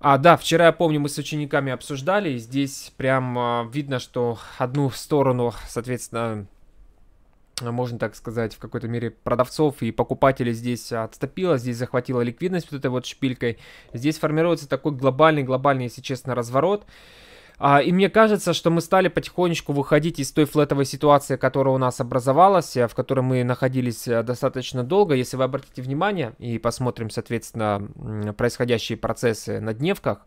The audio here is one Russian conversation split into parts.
А, да, вчера, я помню, мы с учениками обсуждали, и здесь прям а, видно, что одну сторону, соответственно, можно так сказать, в какой-то мере продавцов и покупателей здесь отступила, здесь захватила ликвидность вот этой вот шпилькой. Здесь формируется такой глобальный-глобальный, если честно, разворот. А, и мне кажется, что мы стали потихонечку выходить из той флетовой ситуации, которая у нас образовалась, э, в которой мы находились э, достаточно долго. Если вы обратите внимание и посмотрим, соответственно, происходящие процессы на дневках,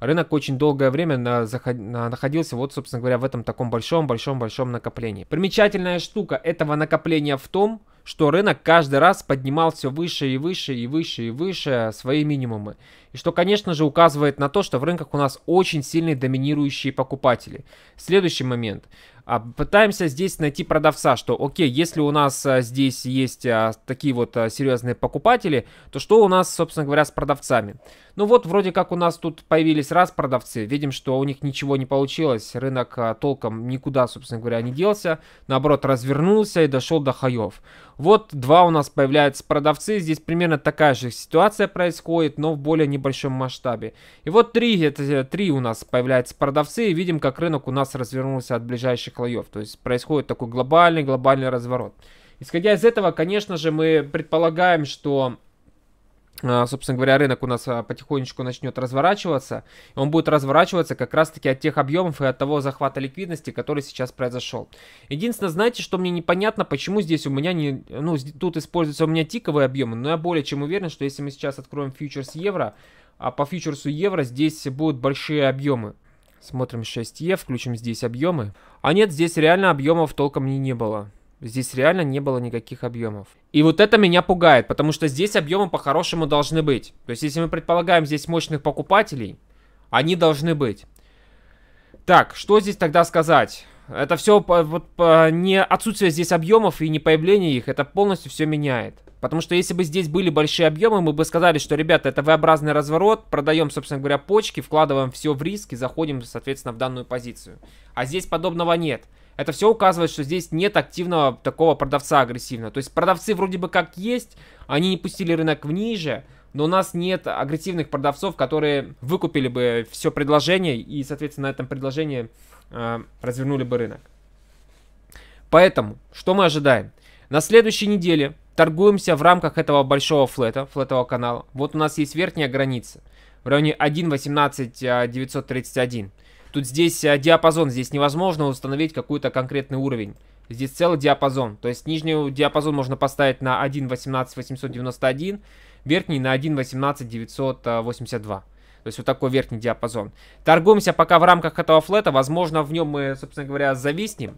рынок очень долгое время на, заход, на, находился вот, собственно говоря, в этом таком большом-большом-большом накоплении. Примечательная штука этого накопления в том, что рынок каждый раз поднимал все выше и выше и выше и выше свои минимумы. И что, конечно же, указывает на то, что в рынках у нас очень сильные доминирующие покупатели. Следующий момент. А пытаемся здесь найти продавца, что, окей, если у нас а, здесь есть а, такие вот а, серьезные покупатели, то что у нас, собственно говоря, с продавцами? Ну вот, вроде как у нас тут появились раз продавцы, видим, что у них ничего не получилось, рынок толком никуда, собственно говоря, не делся, наоборот, развернулся и дошел до хаев. Вот два у нас появляются продавцы, здесь примерно такая же ситуация происходит, но в более небольшом масштабе. И вот три, это три у нас появляются продавцы, и видим, как рынок у нас развернулся от ближайших слоев. То есть происходит такой глобальный-глобальный разворот. Исходя из этого, конечно же, мы предполагаем, что а, собственно говоря, рынок у нас а, потихонечку начнет разворачиваться. Он будет разворачиваться как раз-таки от тех объемов и от того захвата ликвидности, который сейчас произошел. Единственное, знаете, что мне непонятно, почему здесь у меня не... Ну, тут используются у меня тиковые объемы, но я более чем уверен, что если мы сейчас откроем фьючерс евро, а по фьючерсу евро здесь будут большие объемы. Смотрим 6Е, включим здесь объемы. А нет, здесь реально объемов толком и не было. Здесь реально не было никаких объемов. И вот это меня пугает, потому что здесь объемы по-хорошему должны быть. То есть, если мы предполагаем здесь мощных покупателей, они должны быть. Так, что здесь тогда сказать? Это все вот, не отсутствие здесь объемов и не появление их, это полностью все меняет. Потому что если бы здесь были большие объемы, мы бы сказали, что, ребята, это V-образный разворот, продаем, собственно говоря, почки, вкладываем все в риск и заходим, соответственно, в данную позицию. А здесь подобного нет. Это все указывает, что здесь нет активного такого продавца агрессивного. То есть продавцы вроде бы как есть, они не пустили рынок вниже, но у нас нет агрессивных продавцов, которые выкупили бы все предложение и, соответственно, на этом предложении э, развернули бы рынок. Поэтому, что мы ожидаем? На следующей неделе торгуемся в рамках этого большого флета, флетового канала. Вот у нас есть верхняя граница в районе 1.18931. Тут здесь э, диапазон, здесь невозможно установить какой-то конкретный уровень. Здесь целый диапазон, то есть нижний диапазон можно поставить на 1.18891, верхний на 1.18982. То есть вот такой верхний диапазон. Торгуемся пока в рамках этого флета, возможно в нем мы, собственно говоря, зависнем.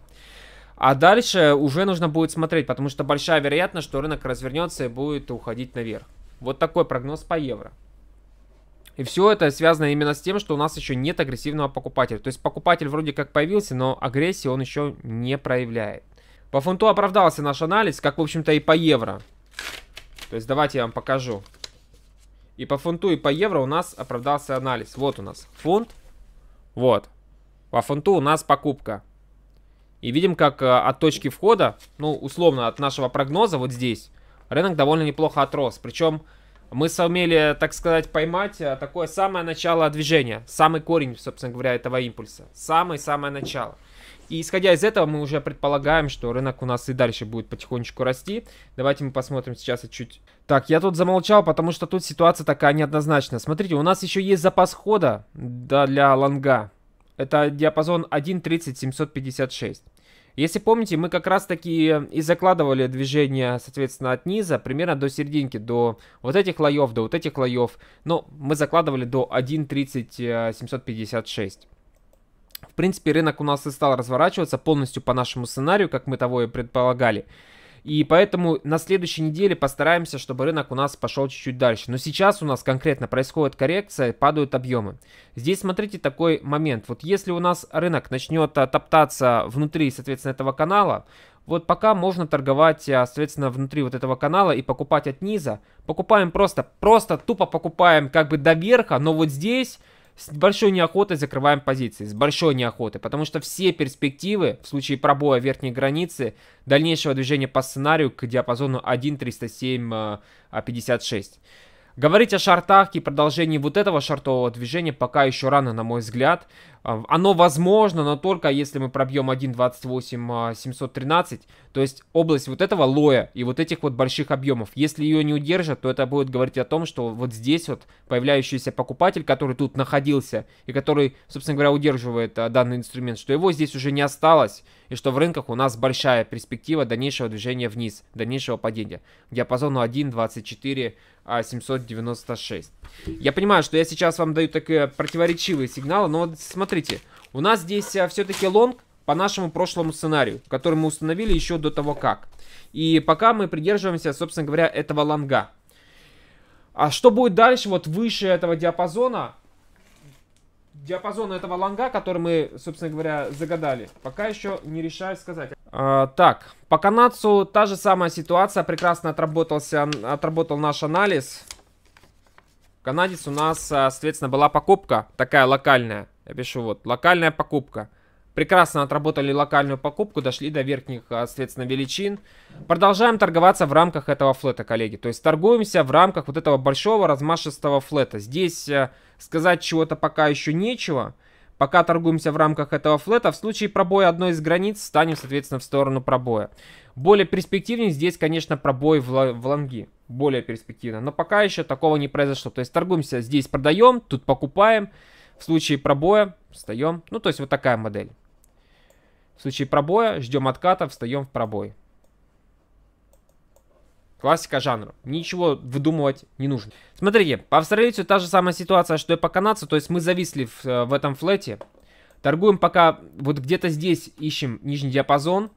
А дальше уже нужно будет смотреть, потому что большая вероятность, что рынок развернется и будет уходить наверх. Вот такой прогноз по евро. И все это связано именно с тем, что у нас еще нет агрессивного покупателя. То есть покупатель вроде как появился, но агрессии он еще не проявляет. По фунту оправдался наш анализ, как в общем-то и по евро. То есть давайте я вам покажу. И по фунту, и по евро у нас оправдался анализ. Вот у нас фунт. Вот. По фунту у нас покупка. И видим, как э, от точки входа, ну, условно, от нашего прогноза вот здесь, рынок довольно неплохо отрос. Причем мы сумели, так сказать, поймать э, такое самое начало движения, самый корень, собственно говоря, этого импульса, самое-самое начало. И исходя из этого мы уже предполагаем, что рынок у нас и дальше будет потихонечку расти. Давайте мы посмотрим сейчас чуть... Так, я тут замолчал, потому что тут ситуация такая неоднозначная. Смотрите, у нас еще есть запас хода да, для лонга. Это диапазон 1.30-756. Если помните, мы как раз таки и закладывали движение, соответственно, от низа примерно до серединки, до вот этих лоев, до вот этих лоев. Но мы закладывали до 1.30756. В принципе, рынок у нас и стал разворачиваться полностью по нашему сценарию, как мы того и предполагали. И поэтому на следующей неделе постараемся, чтобы рынок у нас пошел чуть-чуть дальше. Но сейчас у нас конкретно происходит коррекция, падают объемы. Здесь смотрите такой момент. Вот если у нас рынок начнет э, топтаться внутри, соответственно, этого канала, вот пока можно торговать, э, соответственно, внутри вот этого канала и покупать от низа. Покупаем просто, просто тупо покупаем как бы до верха, но вот здесь с большой неохотой закрываем позиции, с большой неохотой, потому что все перспективы в случае пробоя верхней границы дальнейшего движения по сценарию к диапазону 1.307.56. А, а Говорить о шартах и продолжении вот этого шартового движения пока еще рано, на мой взгляд. А, оно возможно, но только если мы пробьем 1.28.713, а, то есть область вот этого лоя и вот этих вот больших объемов. Если ее не удержат, то это будет говорить о том, что вот здесь вот появляющийся покупатель, который тут находился и который, собственно говоря, удерживает а, данный инструмент, что его здесь уже не осталось и что в рынках у нас большая перспектива дальнейшего движения вниз, дальнейшего падения. Диапазону 1.24 796. Я понимаю, что я сейчас вам даю такие противоречивые сигналы, но вот смотрите, смотрите, у нас здесь э, все-таки лонг по нашему прошлому сценарию, который мы установили еще до того как. И пока мы придерживаемся, собственно говоря, этого лонга. А что будет дальше, вот выше этого диапазона, диапазона этого лонга, который мы, собственно говоря, загадали, пока еще не решаю сказать. А, так, по канадцу та же самая ситуация, прекрасно отработался, отработал наш анализ. Канадец у нас, э, соответственно, была покупка такая локальная. Я пишу вот, локальная покупка. Прекрасно отработали локальную покупку, дошли до верхних, а, соответственно, величин. Продолжаем торговаться в рамках этого флета, коллеги. То есть торгуемся в рамках вот этого большого размашистого флета. Здесь э, сказать чего-то пока еще нечего. Пока торгуемся в рамках этого флета. В случае пробоя одной из границ станем, соответственно, в сторону пробоя. Более перспективнее здесь, конечно, пробой в, лонги. Более перспективно. Но пока еще такого не произошло. То есть торгуемся здесь продаем, тут Покупаем. В случае пробоя встаем. Ну, то есть вот такая модель. В случае пробоя ждем отката, встаем в пробой. Классика жанра. Ничего выдумывать не нужно. Смотрите, по австралийцу та же самая ситуация, что и по канадцу. То есть мы зависли в, э, в этом флете. Торгуем пока вот где-то здесь, ищем нижний диапазон.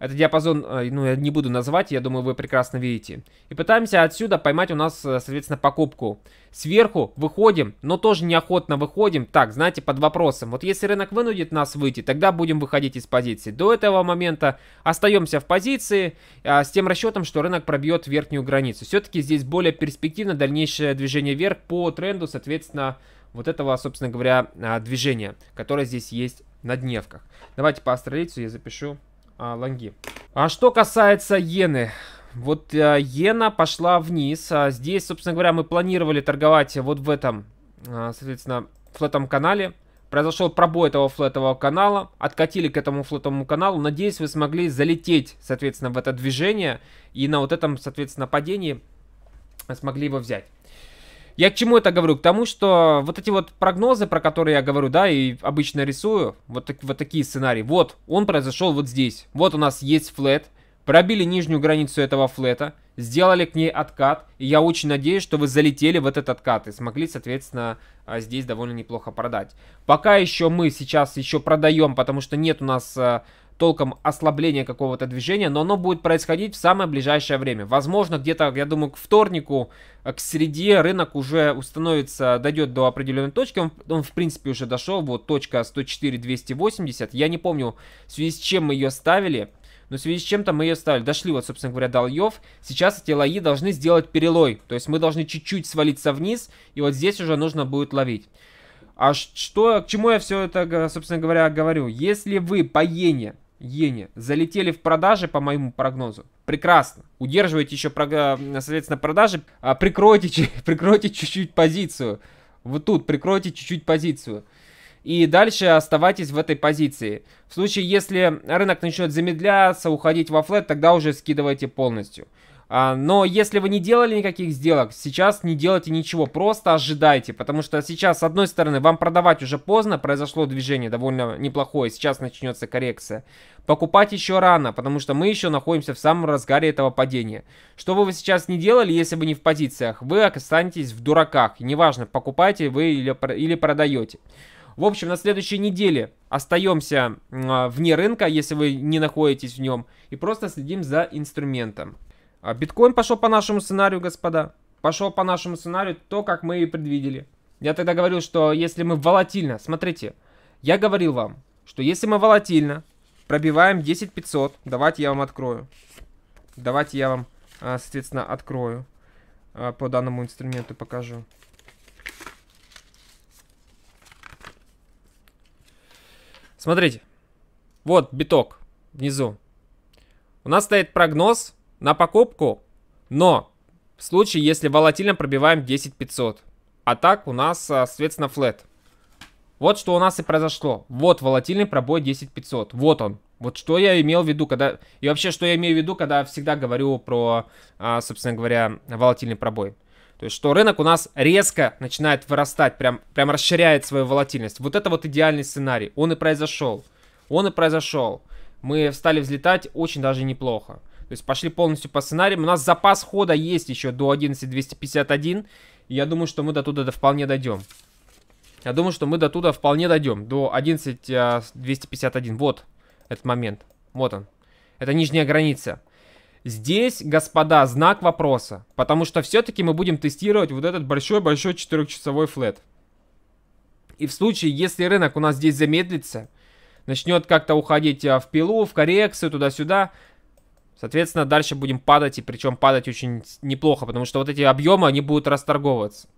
Этот диапазон, э, ну, я не буду назвать, я думаю, вы прекрасно видите. И пытаемся отсюда поймать у нас, э, соответственно, покупку. Сверху выходим, но тоже неохотно выходим. Так, знаете, под вопросом. Вот если рынок вынудит нас выйти, тогда будем выходить из позиции. До этого момента остаемся в позиции а, с тем расчетом, что рынок пробьет верхнюю границу. Все-таки здесь более перспективно дальнейшее движение вверх по тренду, соответственно, вот этого, собственно говоря, а, движения, которое здесь есть на дневках. Давайте по австралийцу я запишу а, лонги. А что касается иены, вот э, иена пошла вниз. А здесь, собственно говоря, мы планировали торговать вот в этом, э, соответственно, флетом канале. Произошел пробой этого флетового канала, откатили к этому флетовому каналу. Надеюсь, вы смогли залететь, соответственно, в это движение и на вот этом, соответственно, падении смогли его взять. Я к чему это говорю? К тому, что вот эти вот прогнозы, про которые я говорю, да, и обычно рисую, вот, так, вот такие сценарии. Вот, он произошел вот здесь. Вот у нас есть флет, пробили нижнюю границу этого флета, сделали к ней откат, и я очень надеюсь, что вы залетели в этот откат и смогли, соответственно, а, здесь довольно неплохо продать. Пока еще мы сейчас еще продаем, потому что нет у нас а, толком ослабления какого-то движения, но оно будет происходить в самое ближайшее время. Возможно, где-то, я думаю, к вторнику, э, к среде рынок уже установится, дойдет до определенной точки. Он, он в принципе, уже дошел, вот точка 104-280. Я не помню, в связи с чем мы ее ставили, но в связи с чем-то мы ее ставили. Дошли, вот, собственно говоря, до льев. Сейчас эти лои должны сделать перелой. То есть мы должны чуть-чуть свалиться вниз, и вот здесь уже нужно будет ловить. А что, к чему я все это, собственно говоря, говорю? Если вы по иене иене. Залетели в продажи, по моему прогнозу. Прекрасно. Удерживайте еще, э, соответственно, продажи. А, прикройте, прикройте чуть-чуть позицию. Вот тут прикройте чуть-чуть позицию. И дальше оставайтесь в этой позиции. В случае, если рынок начнет замедляться, уходить во флет, тогда уже скидывайте полностью. А, но если вы не делали никаких сделок, сейчас не делайте ничего, просто ожидайте, потому что сейчас, с одной стороны, вам продавать уже поздно, произошло движение довольно неплохое, сейчас начнется коррекция. Покупать еще рано, потому что мы еще находимся в самом разгаре этого падения. Что бы вы сейчас не делали, если бы не в позициях, вы останетесь в дураках, неважно, покупаете вы или, или продаете. В общем, на следующей неделе остаемся а, вне рынка, если вы не находитесь в нем, и просто следим за инструментом. А биткоин пошел по нашему сценарию, господа. Пошел по нашему сценарию, то, как мы и предвидели. Я тогда говорил, что если мы волатильно, смотрите, я говорил вам, что если мы волатильно пробиваем 10 500, давайте я вам открою. Давайте я вам, а, соответственно, открою а, по данному инструменту покажу. Смотрите. Вот биток внизу. У нас стоит прогноз на покупку, но в случае, если волатильно пробиваем 10 500. А так у нас, а, соответственно, флет. Вот что у нас и произошло. Вот волатильный пробой 10 500. Вот он. Вот что я имел в виду, когда... И вообще, что я имею в виду, когда всегда говорю про, а, собственно говоря, волатильный пробой. То есть, что рынок у нас резко начинает вырастать, прям, прям расширяет свою волатильность. Вот это вот идеальный сценарий. Он и произошел. Он и произошел. Мы стали взлетать очень даже неплохо. То есть пошли полностью по сценариям. У нас запас хода есть еще до 11.251. Я думаю, что мы до туда до вполне дойдем. Я думаю, что мы до туда вполне дойдем. До 11.251. Вот этот момент. Вот он. Это нижняя граница. Здесь, господа, знак вопроса. Потому что все-таки мы будем тестировать вот этот большой-большой четырехчасовой флет. И в случае, если рынок у нас здесь замедлится, начнет как-то уходить а, в пилу, в коррекцию, туда-сюда, Соответственно, дальше будем падать, и причем падать очень неплохо, потому что вот эти объемы, они будут расторговываться.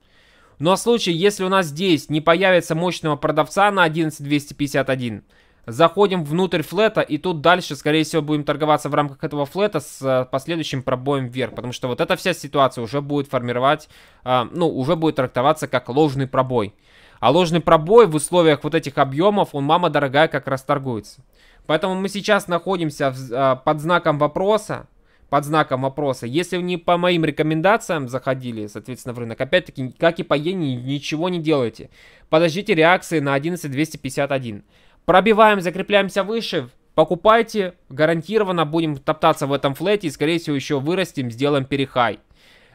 Но ну, а в случае, если у нас здесь не появится мощного продавца на 11251, заходим внутрь флета, и тут дальше, скорее всего, будем торговаться в рамках этого флета с э, последующим пробоем вверх, потому что вот эта вся ситуация уже будет формировать, э, ну, уже будет трактоваться как ложный пробой. А ложный пробой в условиях вот этих объемов, он, мама дорогая, как расторгуется. Поэтому мы сейчас находимся в, а, под знаком вопроса, под знаком вопроса. Если не по моим рекомендациям заходили, соответственно, в рынок, опять-таки, как и по Йене, ничего не делайте. Подождите реакции на 11251. Пробиваем, закрепляемся выше, покупайте, гарантированно будем топтаться в этом флете и, скорее всего, еще вырастем, сделаем перехай.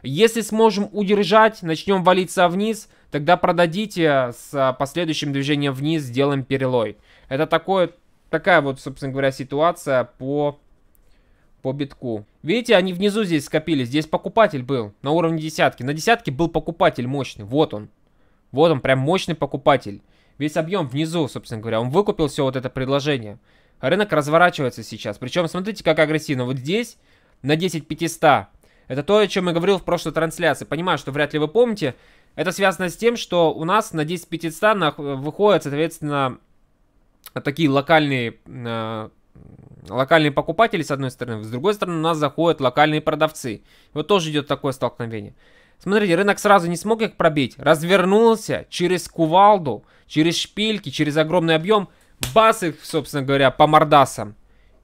Если сможем удержать, начнем валиться вниз, тогда продадите а, с а, последующим движением вниз, сделаем перелой. Это такое Такая вот, собственно говоря, ситуация по, по битку. Видите, они внизу здесь скопились. Здесь покупатель был на уровне десятки. На десятке был покупатель мощный. Вот он. Вот он, прям мощный покупатель. Весь объем внизу, собственно говоря. Он выкупил все вот это предложение. Рынок разворачивается сейчас. Причем, смотрите, как агрессивно. Вот здесь на 10 500. Это то, о чем я говорил в прошлой трансляции. Понимаю, что вряд ли вы помните. Это связано с тем, что у нас на 10 500 на... выходит, соответственно, такие локальные э, локальные покупатели, с одной стороны, с другой стороны, у нас заходят локальные продавцы. Вот тоже идет такое столкновение. Смотрите, рынок сразу не смог их пробить, развернулся через кувалду, через шпильки, через огромный объем, бас их, собственно говоря, по мордасам,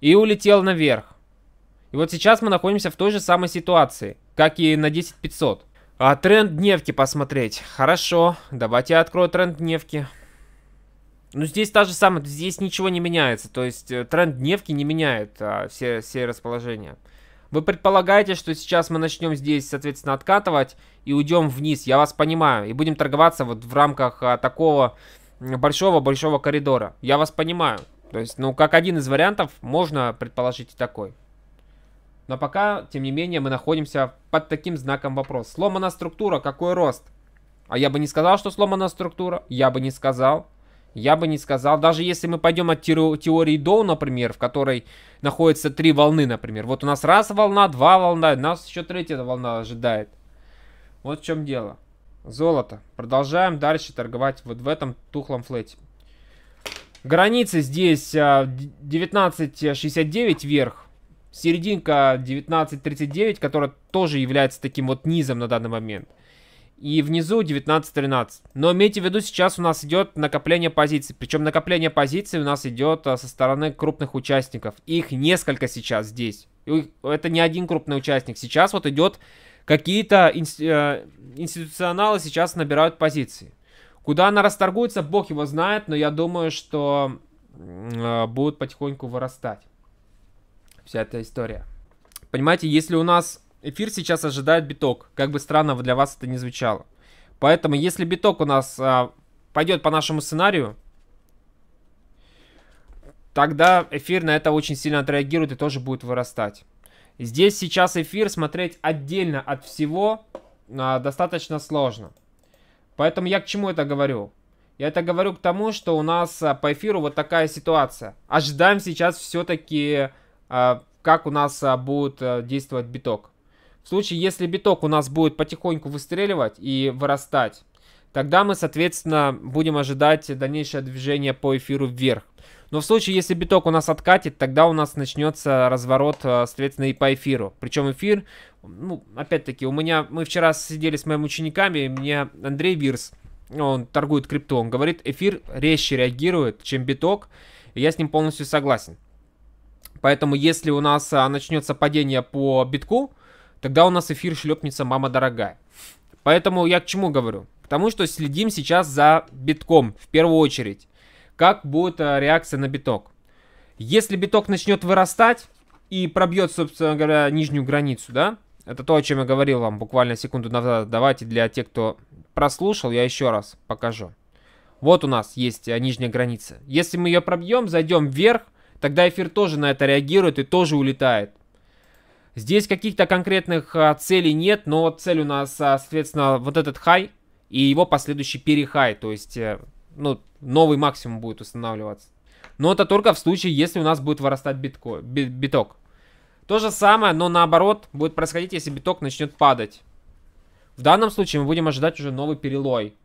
и улетел наверх. И вот сейчас мы находимся в той же самой ситуации, как и на 10500. А тренд дневки посмотреть. Хорошо, давайте я открою тренд дневки. Ну, здесь та же самая, здесь ничего не меняется. То есть э, тренд дневки не меняет а, все, все расположения. Вы предполагаете, что сейчас мы начнем здесь, соответственно, откатывать и уйдем вниз. Я вас понимаю. И будем торговаться вот в рамках а, такого большого-большого коридора. Я вас понимаю. То есть, ну, как один из вариантов, можно предположить и такой. Но пока, тем не менее, мы находимся под таким знаком вопроса. Сломана структура, какой рост? А я бы не сказал, что сломана структура. Я бы не сказал. Я бы не сказал. Даже если мы пойдем от теории Доу, например, в которой находятся три волны, например. Вот у нас раз волна, два волна, нас еще третья волна ожидает. Вот в чем дело. Золото. Продолжаем дальше торговать вот в этом тухлом флете. Границы здесь 19.69 а, вверх. Серединка 19.39, которая тоже является таким вот низом на данный момент и внизу 19-13. Но имейте в виду, сейчас у нас идет накопление позиций. Причем накопление позиций у нас идет а, со стороны крупных участников. Их несколько сейчас здесь. Это не один крупный участник. Сейчас вот идет какие-то э, институционалы сейчас набирают позиции. Куда она расторгуется, бог его знает, но я думаю, что э, будет потихоньку вырастать вся эта история. Понимаете, если у нас эфир сейчас ожидает биток, как бы странно для вас это не звучало. Поэтому, если биток у нас а, пойдет по нашему сценарию, тогда эфир на это очень сильно отреагирует и тоже будет вырастать. Здесь сейчас эфир смотреть отдельно от всего а, достаточно сложно. Поэтому я к чему это говорю? Я это говорю к тому, что у нас а, по эфиру вот такая ситуация. Ожидаем сейчас все-таки, а, как у нас а, будет а, действовать биток. В случае, если биток у нас будет потихоньку выстреливать и вырастать, тогда мы, соответственно, будем ожидать дальнейшее движение по эфиру вверх. Но в случае, если биток у нас откатит, тогда у нас начнется разворот, э, соответственно, и по эфиру. Причем эфир, ну, опять-таки, у меня, мы вчера сидели с моими учениками, и мне Андрей Вирс, он торгует крипто, он говорит, эфир резче реагирует, чем биток, и я с ним полностью согласен. Поэтому, если у нас а, начнется падение по битку, Тогда у нас эфир шлепнется «Мама дорогая». Поэтому я к чему говорю? К тому, что следим сейчас за битком в первую очередь. Как будет э, реакция на биток? Если биток начнет вырастать и пробьет, собственно говоря, нижнюю границу, да? Это то, о чем я говорил вам буквально секунду назад. Давайте для тех, кто прослушал, я еще раз покажу. Вот у нас есть э, нижняя граница. Если мы ее пробьем, зайдем вверх, тогда эфир тоже на это реагирует и тоже улетает. Здесь каких-то конкретных а, целей нет, но вот цель у нас, а, соответственно, вот этот хай и его последующий перехай, то есть, э, ну, новый максимум будет устанавливаться. Но это только в случае, если у нас будет вырастать битко, бит, биток. То же самое, но наоборот, будет происходить, если биток начнет падать. В данном случае мы будем ожидать уже новый перелой.